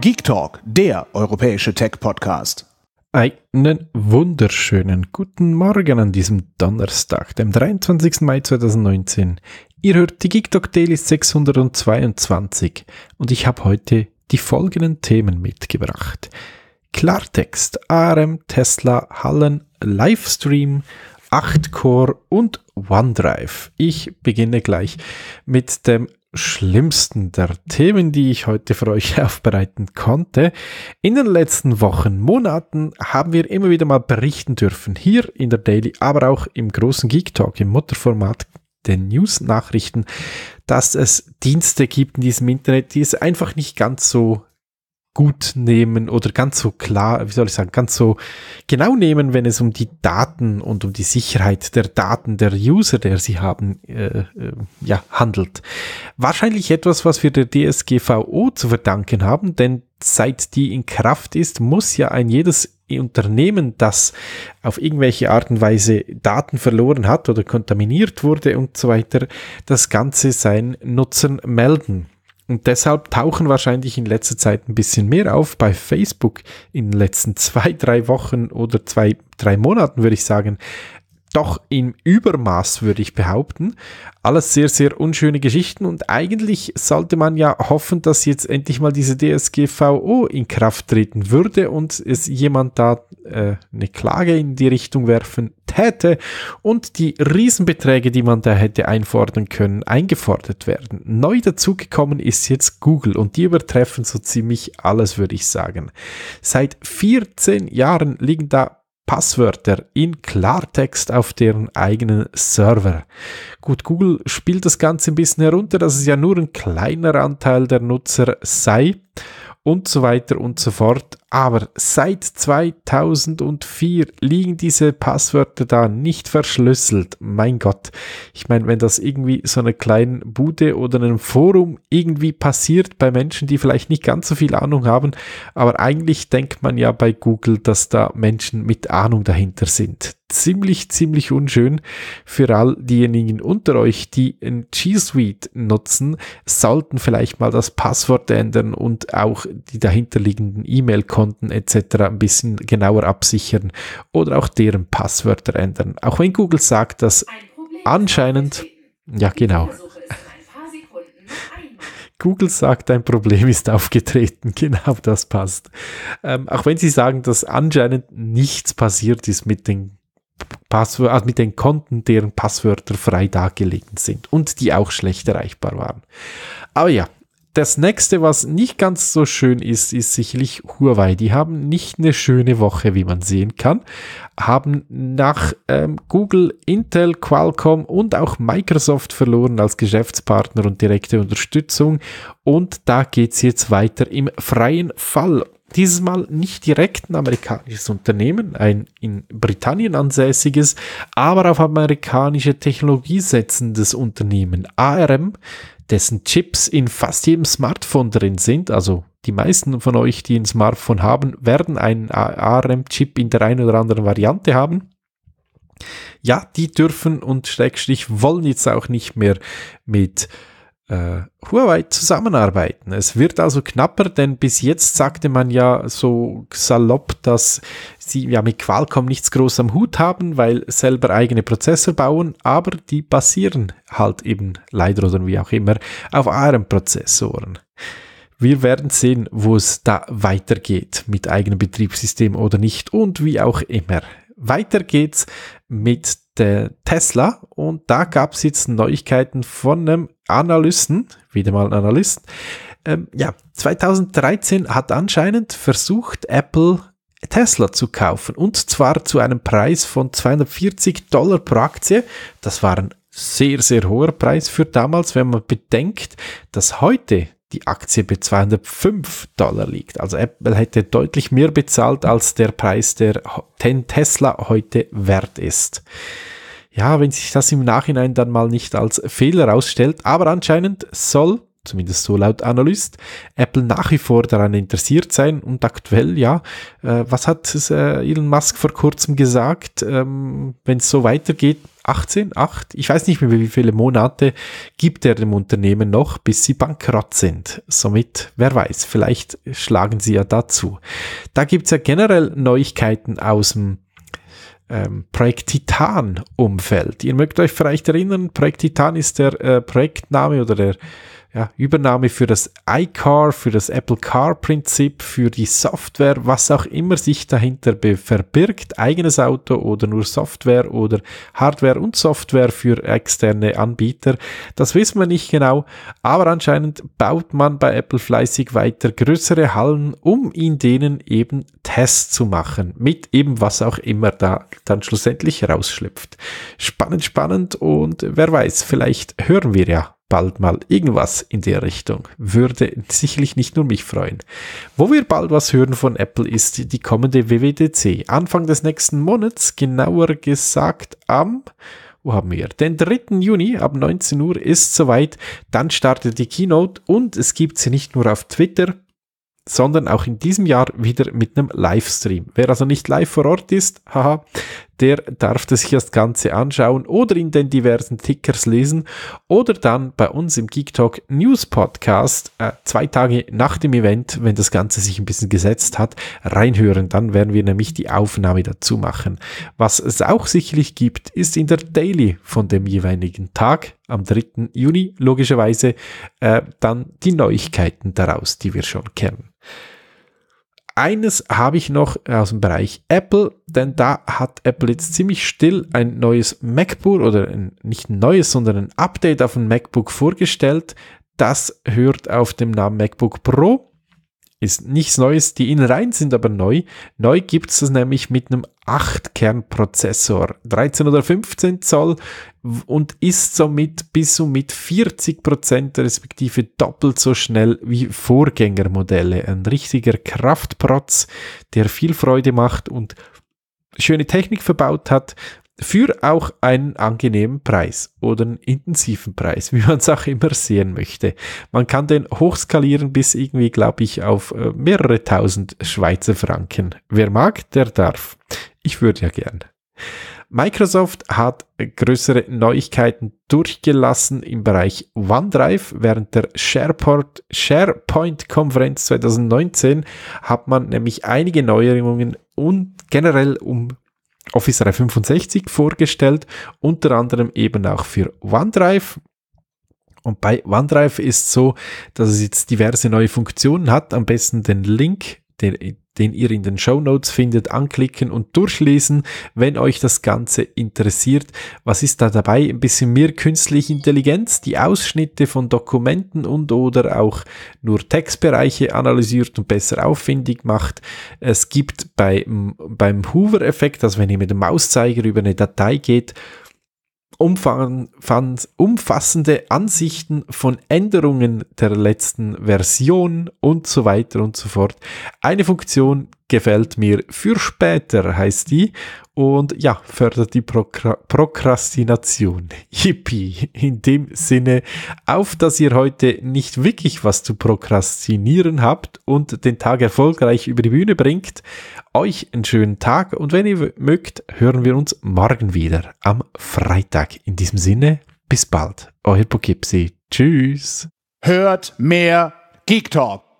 Geek Talk, der europäische Tech-Podcast. Einen wunderschönen guten Morgen an diesem Donnerstag, dem 23. Mai 2019. Ihr hört die Geek Talk Daily 622 und ich habe heute die folgenden Themen mitgebracht. Klartext, ARM, Tesla, Hallen, Livestream, 8-Core und OneDrive. Ich beginne gleich mit dem schlimmsten der Themen, die ich heute für euch aufbereiten konnte. In den letzten Wochen, Monaten haben wir immer wieder mal berichten dürfen, hier in der Daily, aber auch im großen Geek Talk im Mutterformat den News-Nachrichten, dass es Dienste gibt in diesem Internet, die es einfach nicht ganz so gut nehmen oder ganz so klar, wie soll ich sagen, ganz so genau nehmen, wenn es um die Daten und um die Sicherheit der Daten der User, der sie haben, äh, äh, ja, handelt. Wahrscheinlich etwas, was wir der DSGVO zu verdanken haben, denn seit die in Kraft ist, muss ja ein jedes Unternehmen, das auf irgendwelche Art und Weise Daten verloren hat oder kontaminiert wurde und so weiter, das Ganze seinen Nutzern melden. Und deshalb tauchen wahrscheinlich in letzter Zeit ein bisschen mehr auf bei Facebook in den letzten zwei, drei Wochen oder zwei, drei Monaten, würde ich sagen, doch im Übermaß, würde ich behaupten. Alles sehr, sehr unschöne Geschichten und eigentlich sollte man ja hoffen, dass jetzt endlich mal diese DSGVO oh, in Kraft treten würde und es jemand da äh, eine Klage in die Richtung werfen täte und die Riesenbeträge, die man da hätte einfordern können, eingefordert werden. Neu dazugekommen ist jetzt Google und die übertreffen so ziemlich alles, würde ich sagen. Seit 14 Jahren liegen da Passwörter in Klartext auf deren eigenen Server. Gut, Google spielt das Ganze ein bisschen herunter, dass es ja nur ein kleiner Anteil der Nutzer sei und so weiter und so fort aber seit 2004 liegen diese Passwörter da nicht verschlüsselt. Mein Gott. Ich meine, wenn das irgendwie so einer kleinen Bude oder einem Forum irgendwie passiert bei Menschen, die vielleicht nicht ganz so viel Ahnung haben, aber eigentlich denkt man ja bei Google, dass da Menschen mit Ahnung dahinter sind. Ziemlich, ziemlich unschön für all diejenigen unter euch, die ein G Suite nutzen, sollten vielleicht mal das Passwort ändern und auch die dahinterliegenden E-Mail-Konten Konten etc. ein bisschen genauer absichern oder auch deren Passwörter ändern. Auch wenn Google sagt, dass anscheinend, ja genau, Google sagt, ein Problem ist aufgetreten. Genau das passt. Ähm, auch wenn sie sagen, dass anscheinend nichts passiert ist mit den Passwör also mit den Konten, deren Passwörter frei dargelegt sind und die auch schlecht erreichbar waren. Aber ja, das nächste, was nicht ganz so schön ist, ist sicherlich Huawei. Die haben nicht eine schöne Woche, wie man sehen kann. Haben nach ähm, Google, Intel, Qualcomm und auch Microsoft verloren als Geschäftspartner und direkte Unterstützung. Und da geht es jetzt weiter im freien Fall dieses Mal nicht direkt ein amerikanisches Unternehmen, ein in Britannien ansässiges, aber auf amerikanische Technologie setzendes Unternehmen, ARM, dessen Chips in fast jedem Smartphone drin sind. Also die meisten von euch, die ein Smartphone haben, werden einen ARM-Chip in der einen oder anderen Variante haben. Ja, die dürfen und schrägstrich wollen jetzt auch nicht mehr mit äh, Huawei zusammenarbeiten. Es wird also knapper, denn bis jetzt sagte man ja so salopp, dass sie ja mit Qualcomm nichts groß am Hut haben, weil selber eigene Prozessor bauen, aber die basieren halt eben leider oder wie auch immer auf ARM-Prozessoren. Wir werden sehen, wo es da weitergeht mit eigenem Betriebssystem oder nicht und wie auch immer. Weiter geht's mit der Tesla und da gab es jetzt Neuigkeiten von einem Analysten, wieder mal ein Analyst. Ähm, ja, 2013 hat anscheinend versucht, Apple Tesla zu kaufen und zwar zu einem Preis von 240 Dollar pro Aktie. Das war ein sehr, sehr hoher Preis für damals, wenn man bedenkt, dass heute die Aktie bei 205 Dollar liegt. Also Apple hätte deutlich mehr bezahlt, als der Preis, der den Tesla heute wert ist. Ja, wenn sich das im Nachhinein dann mal nicht als Fehler ausstellt, aber anscheinend soll, zumindest so laut Analyst, Apple nach wie vor daran interessiert sein und aktuell, ja, äh, was hat äh, Elon Musk vor kurzem gesagt, ähm, wenn es so weitergeht, 18, 8, ich weiß nicht mehr, wie viele Monate gibt er dem Unternehmen noch, bis sie bankrott sind. Somit, wer weiß, vielleicht schlagen sie ja dazu. Da gibt es ja generell Neuigkeiten aus dem ähm, Projekt Titan-Umfeld. Ihr mögt euch vielleicht erinnern, Projekt Titan ist der äh, Projektname oder der ja, Übernahme für das iCar, für das Apple Car-Prinzip, für die Software, was auch immer sich dahinter verbirgt, eigenes Auto oder nur Software oder Hardware und Software für externe Anbieter. Das wissen wir nicht genau, aber anscheinend baut man bei Apple fleißig weiter größere Hallen, um in denen eben Tests zu machen, mit eben was auch immer da dann schlussendlich rausschlüpft. Spannend, spannend und wer weiß, vielleicht hören wir ja bald mal irgendwas in der Richtung. Würde sicherlich nicht nur mich freuen. Wo wir bald was hören von Apple ist die kommende WWDC. Anfang des nächsten Monats, genauer gesagt am wo haben wir? Den 3. Juni ab 19 Uhr ist soweit. Dann startet die Keynote und es gibt sie nicht nur auf Twitter, sondern auch in diesem Jahr wieder mit einem Livestream. Wer also nicht live vor Ort ist, haha, der darf das hier das Ganze anschauen oder in den diversen Tickers lesen oder dann bei uns im Geek Talk News Podcast äh, zwei Tage nach dem Event, wenn das Ganze sich ein bisschen gesetzt hat, reinhören. Dann werden wir nämlich die Aufnahme dazu machen. Was es auch sicherlich gibt, ist in der Daily von dem jeweiligen Tag am 3. Juni logischerweise äh, dann die Neuigkeiten daraus, die wir schon kennen. Eines habe ich noch aus dem Bereich Apple, denn da hat Apple jetzt ziemlich still ein neues MacBook oder ein, nicht ein neues, sondern ein Update auf ein MacBook vorgestellt. Das hört auf dem Namen MacBook Pro ist nichts Neues, die Innereien sind aber neu. Neu gibt es das nämlich mit einem 8-Kern-Prozessor, 13 oder 15 Zoll und ist somit bis um mit 40 Prozent respektive doppelt so schnell wie Vorgängermodelle. Ein richtiger Kraftprotz, der viel Freude macht und schöne Technik verbaut hat für auch einen angenehmen Preis oder einen intensiven Preis, wie man es auch immer sehen möchte. Man kann den hochskalieren bis irgendwie, glaube ich, auf äh, mehrere tausend Schweizer Franken. Wer mag, der darf. Ich würde ja gern. Microsoft hat größere Neuigkeiten durchgelassen im Bereich OneDrive. Während der SharePoint-Konferenz 2019 hat man nämlich einige Neuerungen und generell um Office 365 vorgestellt, unter anderem eben auch für OneDrive. Und bei OneDrive ist so, dass es jetzt diverse neue Funktionen hat. Am besten den Link, den, den ihr in den Show Notes findet, anklicken und durchlesen, wenn euch das Ganze interessiert. Was ist da dabei? Ein bisschen mehr künstliche Intelligenz, die Ausschnitte von Dokumenten und oder auch nur Textbereiche analysiert und besser auffindig macht. Es gibt bei, beim Hoover-Effekt, also wenn ihr mit dem Mauszeiger über eine Datei geht, umfassende Ansichten von Änderungen der letzten Version und so weiter und so fort. Eine Funktion, gefällt mir für später, heißt die. Und ja, fördert die Prokra Prokrastination. Yippie. In dem Sinne, auf dass ihr heute nicht wirklich was zu prokrastinieren habt und den Tag erfolgreich über die Bühne bringt. Euch einen schönen Tag und wenn ihr mögt, hören wir uns morgen wieder am Freitag. In diesem Sinne, bis bald. Euer Poughkeepsie. Tschüss. Hört mehr Geek Talk.